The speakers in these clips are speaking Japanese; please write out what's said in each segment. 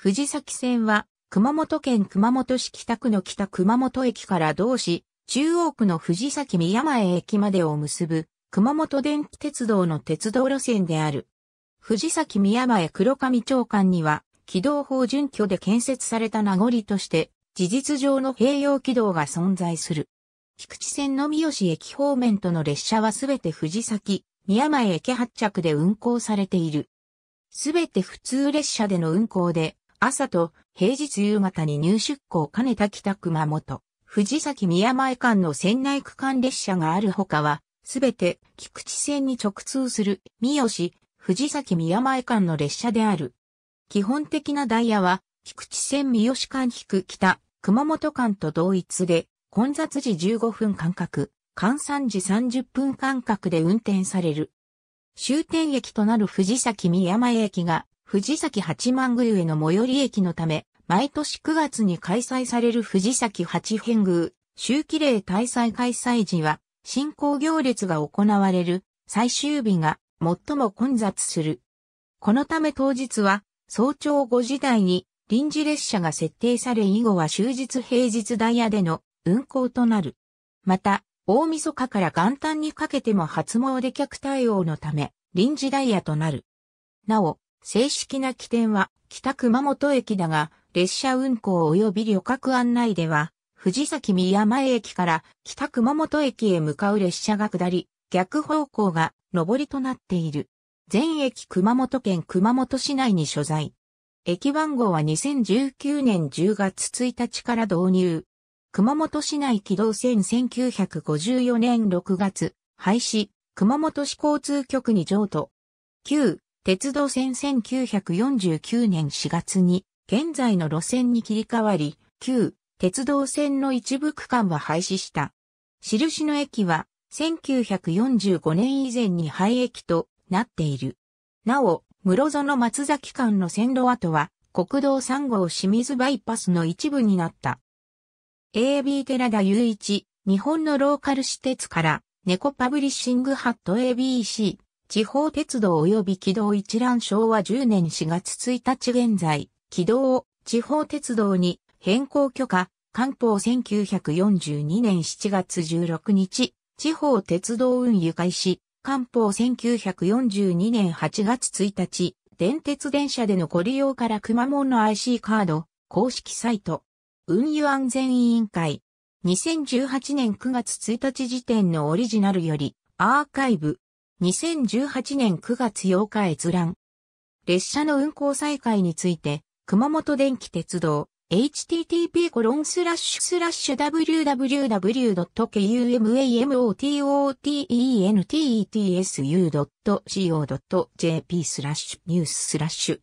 藤崎線は、熊本県熊本市北区の北熊本駅から同市、中央区の藤崎宮前駅までを結ぶ、熊本電気鉄道の鉄道路線である。藤崎宮前黒上町間には、軌道法準拠で建設された名残として、事実上の併用軌道が存在する。菊池線の三好駅方面との列車はすべて藤崎、宮前駅発着で運行されている。すべて普通列車での運行で、朝と平日夕方に入出港兼ねた北熊本、藤崎宮前間の船内区間列車があるほかは、すべて菊池線に直通する三好、藤崎宮前間の列車である。基本的なダイヤは、菊池線三好間引北、熊本間と同一で、混雑時15分間隔、換算時30分間隔で運転される。終点駅となる藤崎宮前駅が藤崎八幡宮への最寄り駅のため、毎年9月に開催される藤崎八変宮、周期例大祭開催時は、進行行列が行われる最終日が最も混雑する。このため当日は、早朝5時台に臨時列車が設定され以後は終日平日ダイヤでの運行となる。また、大晦日から元旦にかけても初詣客対応のため、臨時ダイヤとなる。なお、正式な起点は北熊本駅だが、列車運行及び旅客案内では、藤崎宮前駅から北熊本駅へ向かう列車が下り、逆方向が上りとなっている。全駅熊本県熊本市内に所在。駅番号は2019年10月1日から導入。熊本市内起動線1954年6月、廃止、熊本市交通局に譲渡。鉄道線1949年4月に、現在の路線に切り替わり、旧鉄道線の一部区間は廃止した。印の駅は、1945年以前に廃駅となっている。なお、室園松崎間の線路跡は、国道3号清水バイパスの一部になった。AB 寺田雄一、日本のローカル私鉄から、猫パブリッシングハット ABC、地方鉄道及び軌道一覧昭和10年4月1日現在、軌道を地方鉄道に変更許可、官報1942年7月16日、地方鉄道運輸開始、官報1942年8月1日、電鉄電車でのご利用から熊門の IC カード、公式サイト、運輸安全委員会、2018年9月1日時点のオリジナルより、アーカイブ、2018年9月8日閲覧。列車の運行再開について、熊本電気鉄道、http www.kumamototentsu.co.jp スラッシュニューススラッシュ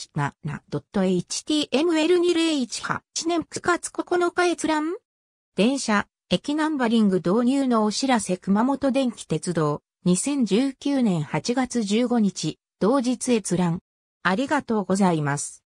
2017306417.html2018 年9月9日閲覧電車駅ナンバリング導入のお知らせ熊本電気鉄道、2019年8月15日、同日閲覧。ありがとうございます。